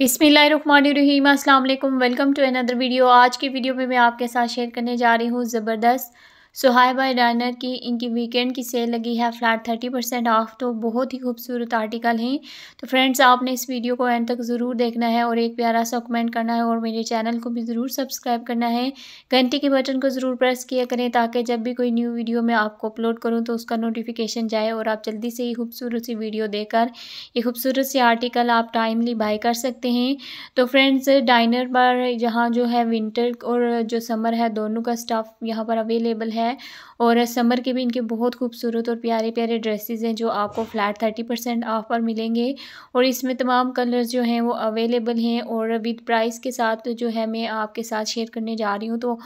बिसमीम अल्लाम welcome to another video आज की वीडियो में मैं आपके साथ शेयर करने जा रही हूँ ज़बरदस्त सो हाई बाई डाइनर की इनकी वीकेंड की सेल लगी है फ्लैट थर्टी परसेंट ऑफ तो बहुत ही खूबसूरत आर्टिकल हैं तो फ्रेंड्स आपने इस वीडियो को एंड तक ज़रूर देखना है और एक प्यारा सा कमेंट करना है और मेरे चैनल को भी ज़रूर सब्सक्राइब करना है घंटे के बटन को ज़रूर प्रेस किया करें ताकि जब भी कोई न्यू वीडियो मैं आपको अपलोड करूँ तो उसका नोटिफिकेशन जाए और आप जल्दी से ये खूबसूरत सी वीडियो देकर ये खूबसूरत सी आर्टिकल आप टाइमली बाई कर सकते हैं तो फ्रेंड्स डाइनर पर यहाँ जो है विंटर और जो समर है दोनों का स्टाफ यहाँ पर अवेलेबल है है और समर के भी इनके बहुत खूबसूरत और प्यारे प्यारे ड्रेसेस हैं जो आपको फ्लैट थर्टी परसेंट ऑफ पर मिलेंगे और इसमें तमाम कलर्स जो हैं वो अवेलेबल हैं और विद प्राइस के साथ जो है मैं आपके साथ शेयर करने जा रही हूँ तो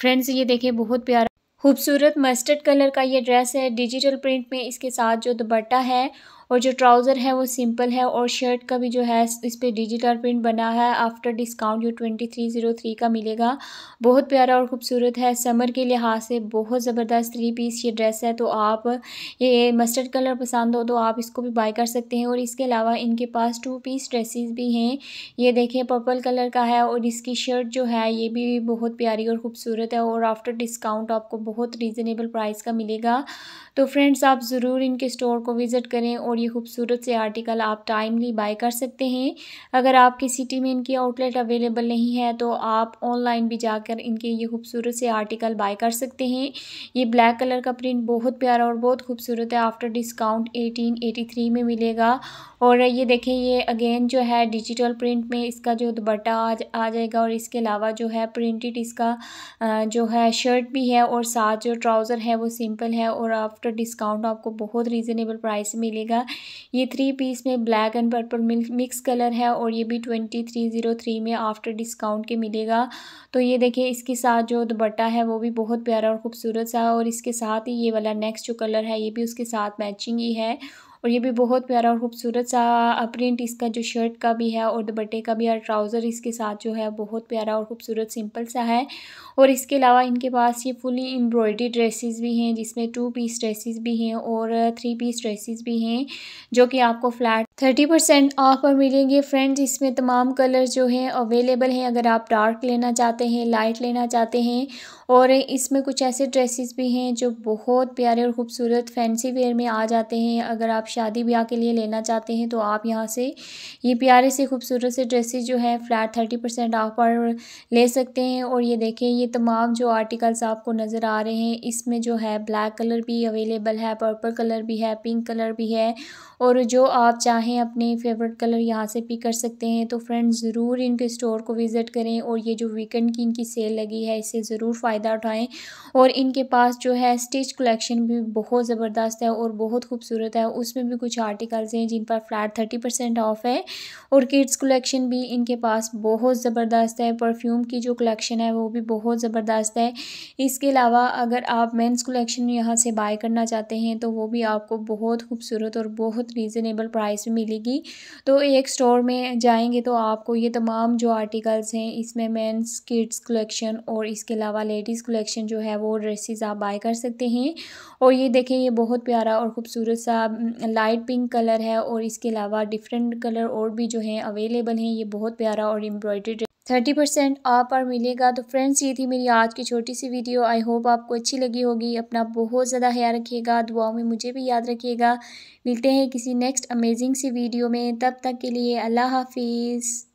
फ्रेंड्स ये देखें बहुत प्यारा खूबसूरत मस्टर्ड कलर का ये ड्रेस है डिजिटल प्रिंट में इसके साथ जो दुपट्टा है और जो ट्राउज़र है वो सिंपल है और शर्ट का भी जो है इस पर डिजिटल प्रिंट बना है आफ्टर डिस्काउंट जो ट्वेंटी थ्री ज़ीरो थ्री का मिलेगा बहुत प्यारा और ख़ूबसूरत है समर के लिहाज से बहुत ज़बरदस्त थ्री पीस ये ड्रेस है तो आप ये मस्टर्ड कलर पसंद हो तो आप इसको भी बाई कर सकते हैं और इसके अलावा इनके पास टू पीस ड्रेसिस भी हैं ये देखें पर्पल कलर का है और इसकी शर्ट जो है ये भी बहुत प्यारी और ख़ूबसूरत है और आफ्टर डिस्काउंट आपको बहुत रीज़नेबल प्राइस का मिलेगा तो फ्रेंड्स आप ज़रूर इनके स्टोर को विज़िट करें और ये खूबसूरत से आर्टिकल आप टाइमली बाय कर सकते हैं अगर आपकी सिटी में इनकी आउटलेट अवेलेबल नहीं है तो आप ऑनलाइन भी जाकर इनके ये खूबसूरत से आर्टिकल बाय कर सकते हैं ये ब्लैक कलर का प्रिंट बहुत प्यारा और बहुत खूबसूरत है आफ्टर डिस्काउंट थ्री में मिलेगा और ये देखें ये अगेन जो है डिजिटल प्रिंट में इसका जो दुपट्टा आज आ जाएगा और इसके अलावा जो है प्रिंटेड इसका जो है शर्ट भी है और साथ जो ट्राउज़र है वो सिंपल है और आफ्टर डिस्काउंट आपको बहुत रीज़नेबल प्राइस मिलेगा ये थ्री पीस में black and purple mix colour है और ये भी ट्वेंटी थ्री ज़ीरो थ्री में आफ्टर डिस्काउंट के मिलेगा तो ये देखिए इसके साथ जो दुपट्टा है वो भी बहुत प्यारा और ख़ूबसूरत सा और इसके साथ ही ये वाला नेक्स्ट जो कलर है ये भी उसके साथ मैचिंग ही है और ये भी बहुत प्यारा और खूबसूरत सा प्रिंट इसका जो शर्ट का भी है और दुपट्टे का भी और ट्राउज़र इसके साथ जो है बहुत प्यारा और खूबसूरत सिंपल सा है और इसके अलावा इनके पास ये फुली एम्ब्रॉयडरी ड्रेसेस भी हैं जिसमें टू पीस ड्रेसेस भी हैं और थ्री पीस ड्रेसेस भी हैं जो कि आपको फ्लैट थर्टी परसेंट ऑफ पर मिलेंगे फ्रेंड्स इसमें तमाम कलर जो हैं अवेलेबल हैं अगर आप डार्क लेना चाहते हैं लाइट लेना चाहते हैं और इसमें कुछ ऐसे ड्रेसेस भी हैं जो बहुत प्यारे और ख़ूबसूरत फैंसी वेयर में आ जाते हैं अगर आप शादी ब्याह के लिए लेना चाहते हैं तो आप यहाँ से ये प्यारे से खूबसूरत से ड्रेसेस जो है फ्लैट थर्टी परसेंट ऑफ पर ले सकते हैं और ये देखें ये तमाम जो आर्टिकल्स आपको नज़र आ रहे हैं इसमें जो है ब्लैक कलर भी अवेलेबल है पर्पल कलर भी है पिंक कलर भी है और जो आप चाहें चाहें अपने फेवरेट कलर यहाँ से पिक कर सकते हैं तो फ्रेंड्स ज़रूर इनके स्टोर को विज़िट करें और ये जो वीकेंड की इनकी सेल लगी है इससे ज़रूर फ़ायदा उठाएं और इनके पास जो है स्टिच कलेक्शन भी बहुत ज़बरदस्त है और बहुत खूबसूरत है उसमें भी कुछ आर्टिकल्स हैं जिन पर फ्लैट थर्टी परसेंट ऑफ है और किड्स कलेक्शन भी इनके पास बहुत ज़बरदस्त है परफ्यूम की जो कलेक्शन है वो भी बहुत ज़बरदस्त है इसके अलावा अगर आप मेन्स कलेक्शन यहाँ से बाय करना चाहते हैं तो वो भी आपको बहुत खूबसूरत और बहुत रीज़नेबल प्राइस से मिलेगी तो एक स्टोर में जाएंगे तो आपको ये तमाम जो आर्टिकल्स हैं इसमें मेंस किड्स कलेक्शन और इसके अलावा लेडीज़ कलेक्शन जो है वो ड्रेसेस आप बाय कर सकते हैं और ये देखें ये बहुत प्यारा और ख़ूबसूरत सा लाइट पिंक कलर है और इसके अलावा डिफरेंट कलर और भी जो हैं अवेलेबल हैं ये बहुत प्यारा और एम्ब्रॉयड्रेड थर्टी परसेंट आप पर मिलेगा तो फ्रेंड्स ये थी मेरी आज की छोटी सी वीडियो आई होप आपको अच्छी लगी होगी अपना बहुत ज़्यादा ख्याल रखिएगा दुआओं में मुझे भी याद रखिएगा मिलते हैं किसी नेक्स्ट अमेजिंग सी वीडियो में तब तक के लिए अल्लाह हाफिज़